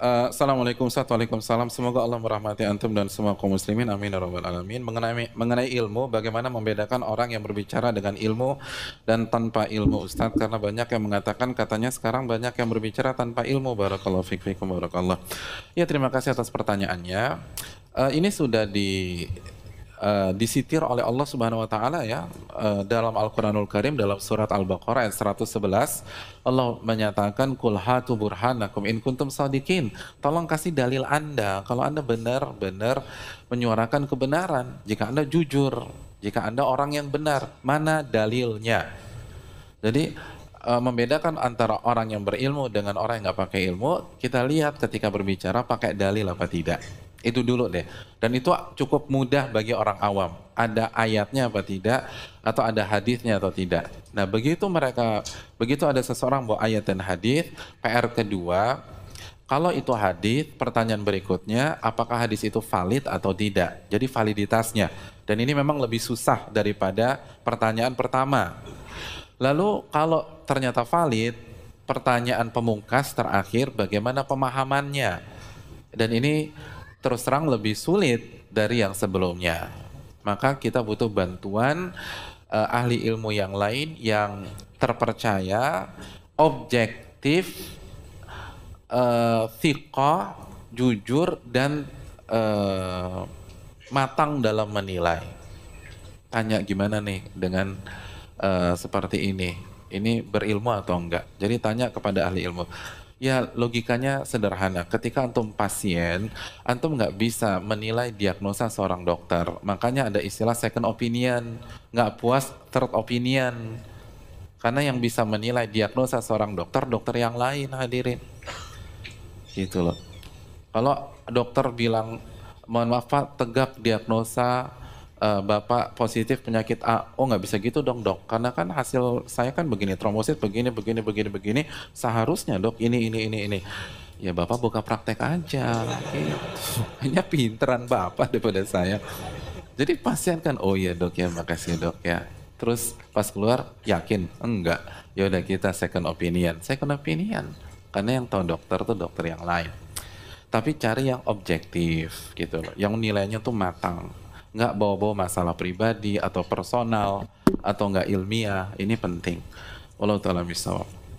Eh, Assalamualaikum warahmatullahi salam. Semoga Allah merahmati antum dan semua kaum muslimin. Amin ya Robbal alamin. Mengenai mengenai ilmu, bagaimana membedakan orang yang berbicara dengan ilmu dan tanpa ilmu, Ustadz? Karena banyak yang mengatakan katanya sekarang banyak yang berbicara tanpa ilmu. Barakallahu fiikum barakallah. Ya, terima kasih atas pertanyaannya. Uh, ini sudah di Eh, disitir oleh Allah Subhanahu wa taala ya uh, dalam Al-Qur'anul Karim dalam surat Al-Baqarah ayat 111 Allah menyatakan kul hatu burhanakum in kuntum sadikin. Tolong kasih dalil Anda kalau Anda benar-benar menyuarakan kebenaran, jika Anda jujur, jika Anda orang yang benar, mana dalilnya? Jadi eh, membedakan antara orang yang berilmu dengan orang yang nggak pakai ilmu, kita lihat ketika berbicara pakai dalil apa tidak. Itu dulu deh. Dan itu cukup mudah bagi orang awam. Ada ayatnya apa tidak, atau ada hadisnya atau tidak. Nah begitu mereka, begitu ada seseorang bawa ayat dan hadis, PR kedua, kalau itu hadis, pertanyaan berikutnya, apakah hadis itu valid atau tidak? Jadi validitasnya. Dan ini memang lebih susah daripada pertanyaan pertama. Lalu kalau ternyata valid, pertanyaan pemungkas terakhir bagaimana pemahamannya? Dan ini terus terang lebih sulit dari yang sebelumnya. Maka kita butuh bantuan uh, ahli ilmu yang lain yang terpercaya, objektif, uh, jujur dan uh, matang dalam menilai. Tanya gimana nih dengan uh, seperti ini? Ini berilmu atau enggak? Jadi tanya kepada ahli ilmu. Ya logikanya sederhana. Ketika antum pasien, antum nggak bisa menilai diagnosa seorang dokter. Makanya ada istilah second opinion. Nggak puas third opinion. Karena yang bisa menilai diagnosa seorang dokter, dokter yang lain hadirin. Gitu loh. Kalau dokter bilang, mohon maaf Pak, tegak diagnosa Eh, bapak positif penyakit A, oh nggak bisa gitu dong dok, karena kan hasil saya kan begini, trombosit begini, begini, begini, begini, seharusnya dok ini, ini, ini, ini. Ya bapak buka praktek aja, gitu. hanya pinteran bapak daripada saya. Jadi pasien kan, oh iya dok ya, makasih dok ya. Terus pas keluar, yakin? Enggak. Ya udah kita second opinion. Second opinion. Karena yang tahu dokter tuh dokter yang lain. Tapi cari yang objektif gitu loh, yang nilainya tuh matang nggak bawa-bawa masalah pribadi atau personal atau nggak ilmiah ini penting. Allah taala